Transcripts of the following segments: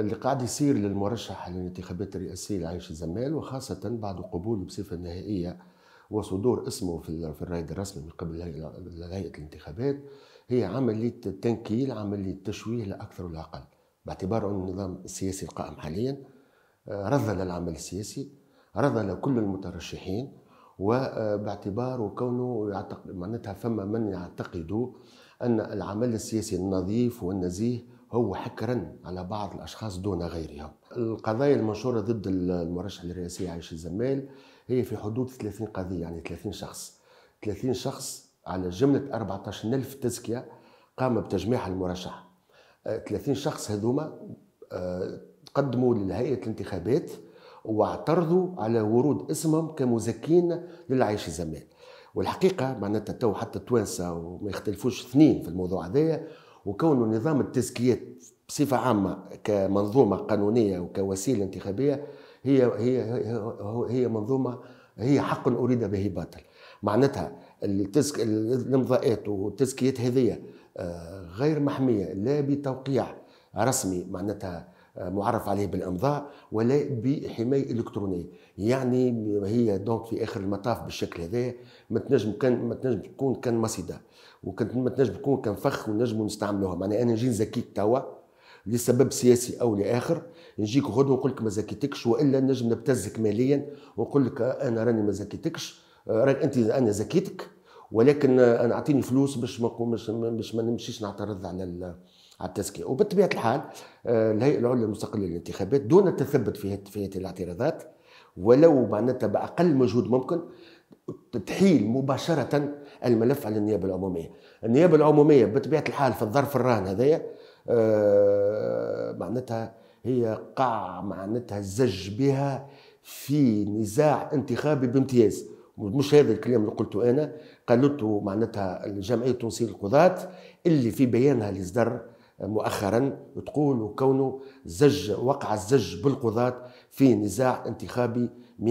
اللي قاعد يصير للمرشح للانتخابات الرئاسية لعيش الزمال وخاصة بعد قبوله بصفة نهائية وصدور اسمه في الرائد الرسمي من قبل هيئة الانتخابات هي عملية تنكيل عملية تشويه لا أكثر ولا أقل باعتبار أن النظام السياسي القائم حاليا آه، رذل العمل السياسي رذل كل المترشحين وباعتباره آه، كونه يعتقد معناتها فما من يعتقد أن العمل السياسي النظيف والنزيه هو حكرا على بعض الأشخاص دون غيرهم القضايا المنشورة ضد المرشح الرئاسي عايش الزمال هي في حدود 30 قضية يعني 30 شخص 30 شخص على جملة 14000 تزكية قام بتجميعها المرشح 30 آه، شخص هذوما آه، قدموا لهيئة الانتخابات واعترضوا على ورود اسمهم كمزكين للعيش الزمان والحقيقه معناتها تو حتى التوانسه وما يختلفوش اثنين في الموضوع هذايا وكونه نظام التزكيات بصفة عامة كمنظومة قانونية وكوسيلة انتخابية هي هي هي منظومة هي حق أريد به باطل معناتها التزك... الامضاءات والتزكيات هذه آه، غير محمية لا بتوقيع رسمي معناتها معرف عليه بالامضاء ولا بحمايه الكترونيه يعني هي دونك في اخر المطاف بالشكل هذا ما تنجم كان ما تنجم تكون كان مصيده وكنت ما تنجم تكون كان فخ ونجموا نستعملوها معناها انا نجي نزكيك توا لسبب سياسي او لاخر نجيك غدوه نقول لك ما زكيتكش والا نجم نبتزك ماليا ونقول لك انا راني ما زكيتكش راك انت انا زكيتك ولكن انا اعطيني فلوس باش ما باش ما نمشيش نعترض على على التزكيه وبطبيعه الحال آه، الهيئه العليا المستقله للانتخابات دون التثبت في في هذه الاعتراضات ولو معناتها باقل مجهود ممكن تحيل مباشره الملف على النيابه العموميه النيابه العموميه بطبيعه الحال في الظرف الراهن هذايا آه، معناتها هي قاع معناتها زج بها في نزاع انتخابي بامتياز مش هذا الكلام اللي قلته انا قالته معناتها الجمعيه التونسيه للقضاه اللي في بيانها اللي صدر مؤخرا تقول كونه زج وقع الزج بالقضاة في نزاع انتخابي 100%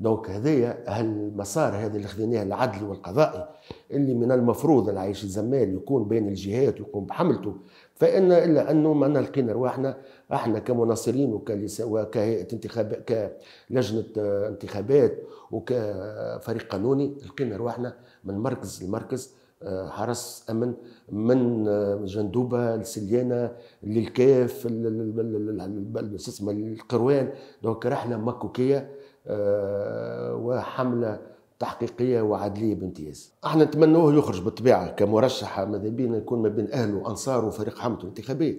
دونك هذايا هالمسار هذا اللي خذيناه العدل والقضائي اللي من المفروض العيش الزمال يكون بين الجهات ويكون بحملته فان الا انه ما لقينا رواحنا احنا كمناصرين وكهيئه انتخاب كلجنه انتخابات وكفريق قانوني لقينا رواحنا من مركز لمركز حرس امن من جندوبه لسليانه للكاف اسمه القروان دونك رحله مكوكيه آه، وحمله تحقيقيه وعدليه بامتياز. احنا نتمنوه يخرج بالطبيعه كمرشح ماذا بينا يكون ما بين اهله وانصاره وفريق حملته الانتخابيه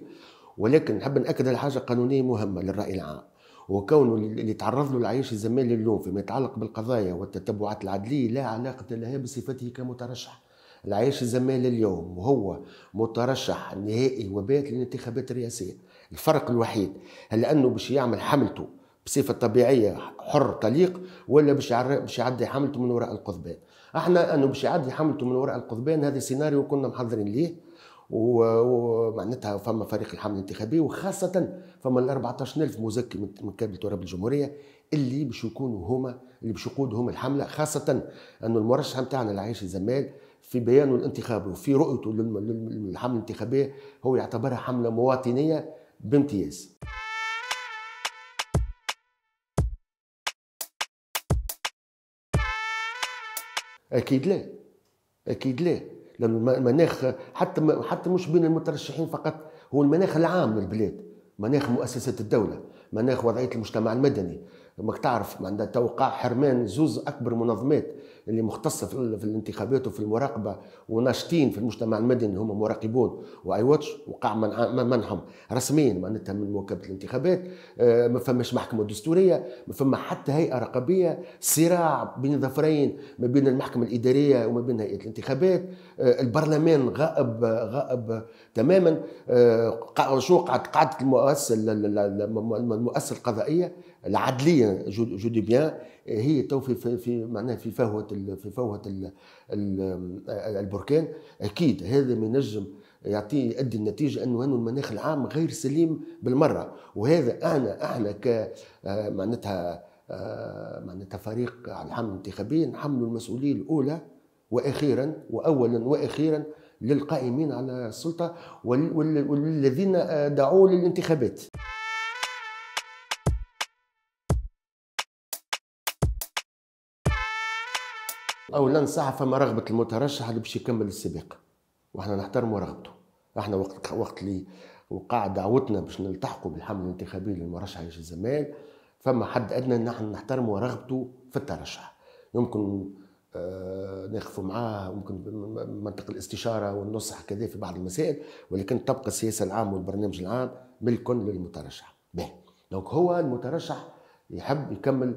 ولكن نحب ناكد على حاجه قانونيه مهمه للراي العام وكونه اللي تعرض له العيش الزمان اليوم فيما يتعلق بالقضايا والتتبعات العدليه لا علاقه لها بصفته كمترشح العيش الزمال اليوم وهو مترشح نهائي وبات للانتخابات الرئاسيه الفرق الوحيد هل انه باش يعمل حملته بصفه طبيعيه حر طليق ولا باش باش يعدي حملته من وراء القضبان احنا انه باش يعدي حملته من وراء القضبان هذا سيناريو كنا محضرين ليه ومعناتها فما فريق الحمله الانتخابيه وخاصه فما ال 14000 مزكي من كابل تراب الجمهوريه اللي باش يكونوا هما اللي باش يقودوا هما الحمله خاصه انه المرشح نتاعنا العيش الزمال في بيانه الانتخابي وفي رؤيته للحمله الانتخابيه هو يعتبرها حمله مواطنيه بامتياز اكيد لا اكيد لا لانه المناخ حتى حتى مش بين المترشحين فقط هو المناخ العام للبلاد مناخ مؤسسات الدوله مناخ وضعيه المجتمع المدني ماك تعرف معناتها توقع حرمان زوز اكبر منظمات اللي مختصه في الانتخابات وفي المراقبه وناشطين في المجتمع المدني هم مراقبون واي واتش وقع منهم رسميا معناتها من مواكبه الانتخابات آه، ما فماش محكمه دستوريه ما فما حتى هيئه رقابيه صراع بين ظفرين ما بين المحكمه الاداريه وما بين هيئه الانتخابات آه، البرلمان غائب غائب تماما آه، شو قعدت قعدت المؤسسه المؤسسه القضائيه العدليه جو دي بيان هي تو في في معناها في فهوه في فهوه البركان اكيد هذا ما ينجم يعطي يؤدي النتيجة أنه أنه المناخ العام غير سليم بالمرة وهذا أنا إحنا ك آه، معناتها آه، معناتها فريق على الحمل الانتخابي نحملوا المسؤولية الأولى وأخيرا وأولا وأخيرا للقائمين على السلطة والذين آه، دعوا للانتخابات اولا ساعه فما رغبه المترشح اللي باش يكمل السباق واحنا نحترموا رغبته احنا وقت وقت اللي وقع دعوتنا باش نلتحقوا بالحمل الانتخابي للمرشح يشي الزمال فما حد ادنى ان احنا نحترموا رغبته في الترشح يمكن آه ناخذوا معاه ممكن منطق الاستشاره والنصح كذا في بعض المسائل ولكن تبقى السياسه العامه والبرنامج العام ملك للمترشح به دونك هو المترشح يحب يكمل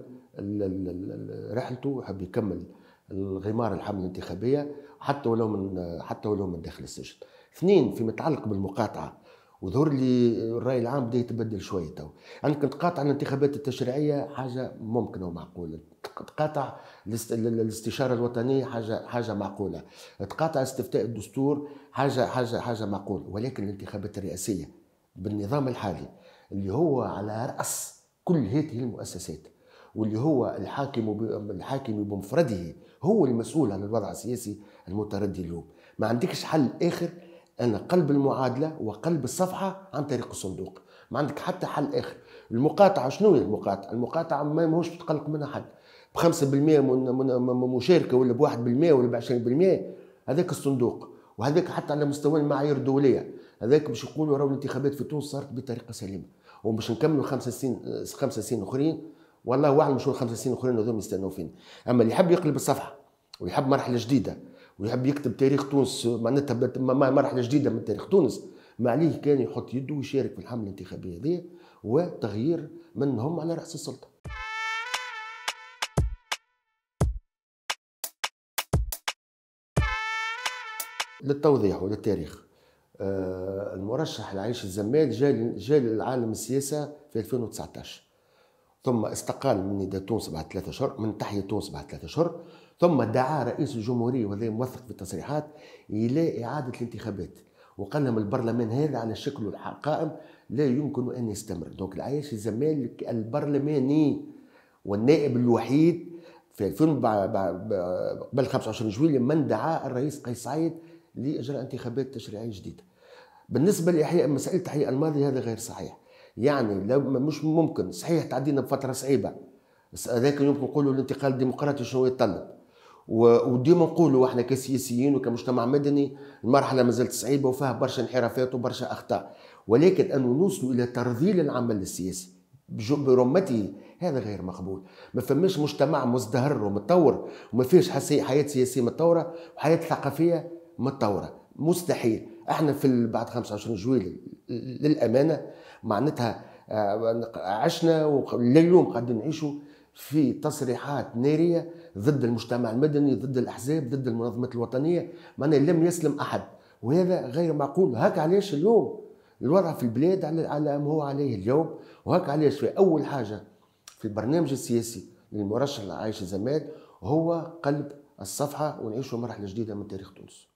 رحلته يحب يكمل الغمار الحمله الانتخابيه حتى ولو من حتى ولو من داخل السجن. اثنين فيما يتعلق بالمقاطعه وظهر لي الراي العام بدا يتبدل شويه تو كنت تقاطع الانتخابات التشريعيه حاجه ممكنه ومعقوله تقاطع الاستشاره الوطنيه حاجه حاجه معقوله تقاطع استفتاء الدستور حاجه حاجه حاجه معقوله ولكن الانتخابات الرئاسيه بالنظام الحالي اللي هو على راس كل هذه المؤسسات واللي هو الحاكم الحاكم بمفرده هو المسؤول عن الوضع السياسي المتردي اليوم ما عندكش حل اخر ان قلب المعادله وقلب الصفحه عن طريق الصندوق ما عندك حتى حل اخر المقاطعه شنو هي المقاطعه المقاطعه ما ماهوش بتقلق منها حد ب 5% مشاركه ولا ب 1% ولا ب 20% هذاك الصندوق وهذاك حتى على مستوى المعايير الدوليه هذاك باش يقولوا راهو الانتخابات في تونس صارت بطريقه سليمه ومش نكملوا خمسة سنين خمسة سنين اخرين والله واحد مشهور خمس سنين اخرين هذوما يستنوا فين اما اللي يحب يقلب الصفحه ويحب مرحله جديده ويحب يكتب تاريخ تونس معناتها مرحله جديده من تاريخ تونس ما عليه كان يحط يده ويشارك في الحمله الانتخابيه هذه وتغيير منهم على راس السلطه للتوضيح وللتاريخ آه، المرشح العيش الزمال جاء جاء للعالم السياسه في 2019 ثم استقال من نداء تونس بعد ثلاثة أشهر من تحية تونس بعد ثلاثة أشهر ثم دعا رئيس الجمهورية وهذا موثق في التصريحات إلى إعادة الانتخابات وقال لهم البرلمان هذا على شكله القائم لا يمكن أن يستمر دونك العيش الزمالك البرلماني والنائب الوحيد في 2000 قبل 25 جويلية من دعا الرئيس قيس سعيد لإجراء انتخابات تشريعية جديدة بالنسبة لإحياء مسألة تحية الماضي هذا غير صحيح يعني لو مش ممكن صحيح تعدينا بفتره صعيبه هذاك يمكن نقولوا الانتقال الديمقراطي شنو يتطلب وديما نقولوا احنا كسياسيين وكمجتمع مدني المرحله ما زالت صعيبه وفيها برشا انحرافات وبرشا اخطاء ولكن ان نوصلوا الى ترذيل العمل السياسي برمته هذا غير مقبول ما فماش مجتمع مزدهر ومتطور وما فيش حياه سياسيه متطوره وحياه ثقافيه متطوره مستحيل احنا في بعد 25 جويل للامانه معناتها آه، عشنا ولليوم قاعدين نعيشوا في تصريحات ناريه ضد المجتمع المدني ضد الاحزاب ضد المنظمات الوطنيه معناها لم يسلم احد وهذا غير معقول هكا علاش اليوم الوضع في البلاد على على ما هو عليه اليوم وهكا علاش في اول حاجه في البرنامج السياسي للمرشح عايش الزمان هو قلب الصفحه ونعيشوا مرحله جديده من تاريخ تونس.